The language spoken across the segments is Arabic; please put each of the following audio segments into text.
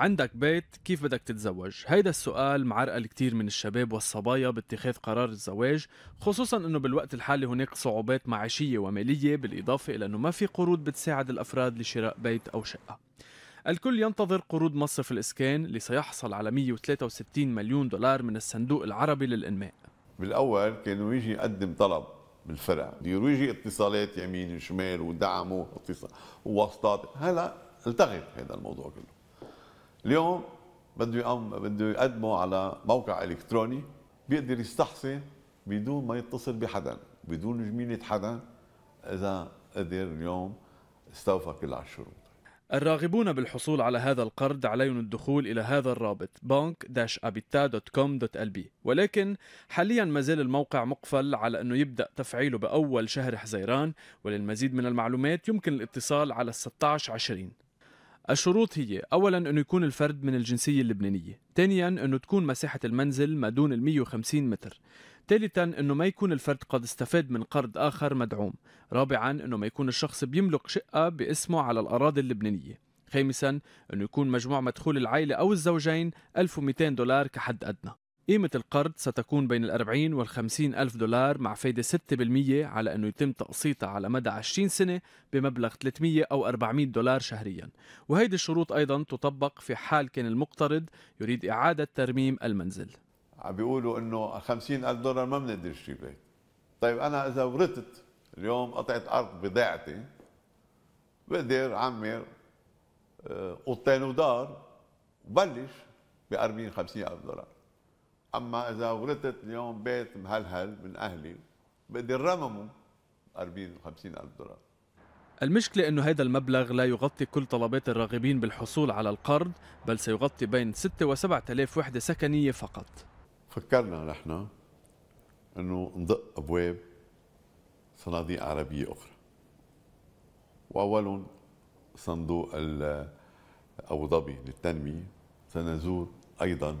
عندك بيت كيف بدك تتزوج؟ هيدا السؤال معرقل كتير من الشباب والصبايا باتخاذ قرار الزواج خصوصا انه بالوقت الحالي هناك صعوبات معيشية ومالية بالاضافة الى انه ما في قروض بتساعد الافراد لشراء بيت او شقة الكل ينتظر قروض مصرف الإسكان اللي سيحصل على 163 مليون دولار من الصندوق العربي للإنماء بالأول كانوا يجي يقدم طلب بالفرع بده يجي اتصالات يمين وشمال ودعم واتصال وواسطات هلا التغى هذا الموضوع كله اليوم بده بده يقدمه على موقع الكتروني بيقدر يستحصل بدون ما يتصل بحدا بدون جميله حدا اذا قدر اليوم استوفى كل الشروط الراغبون بالحصول على هذا القرض عليهم الدخول إلى هذا الرابط bank-abita.com.lb ولكن حاليا ما زال الموقع مقفل على أنه يبدأ تفعيله بأول شهر حزيران وللمزيد من المعلومات يمكن الاتصال على 1620 الشروط هي أولا أنه يكون الفرد من الجنسية اللبنانية ثانيا أنه تكون مساحة المنزل ما دون ال 150 متر ثالثا أنه ما يكون الفرد قد استفاد من قرض آخر مدعوم رابعا أنه ما يكون الشخص بيملك شقة باسمه على الأراضي اللبنانية خامسا أنه يكون مجموع مدخول العائلة أو الزوجين 1200 دولار كحد أدنى قيمة القرض ستكون بين ال 40 وال 50 ألف دولار مع فايدة 6% على أنه يتم تقسيطها على مدى 20 سنة بمبلغ 300 أو 400 دولار شهريا وهيدي الشروط أيضا تطبق في حال كان المقترض يريد إعادة ترميم المنزل عم بيقولوا أنه 50 ألف دولار ما بنقدر نشتري بيت طيب أنا إذا ورثت اليوم قطعة أرض بضاعتي بقدر عمر آه، اوضتين ودار وبلش ب 40 50 ألف دولار اما اذا غلطت اليوم بيت مهلهل من اهلي بدي رممه 40 50 الف دولار المشكلة أنه هذا المبلغ لا يغطي كل طلبات الراغبين بالحصول على القرض بل سيغطي بين 6 و 7000 وحدة سكنية فقط فكرنا نحن أنه ندق أبواب صناديق عربية أخرى وأولهم صندوق أبو ظبي للتنمية سنزور أيضا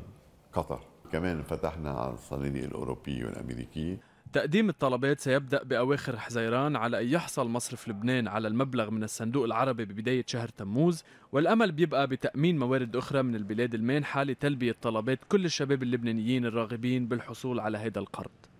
قطر كمان فتحنا على الصناديق الأوروبية والأمريكية تقديم الطلبات سيبدأ بأواخر حزيران على أن يحصل مصرف لبنان على المبلغ من الصندوق العربي ببداية شهر تموز والأمل بيبقى بتأمين موارد أخرى من البلاد المانحة لتلبية طلبات كل الشباب اللبنانيين الراغبين بالحصول على هذا القرض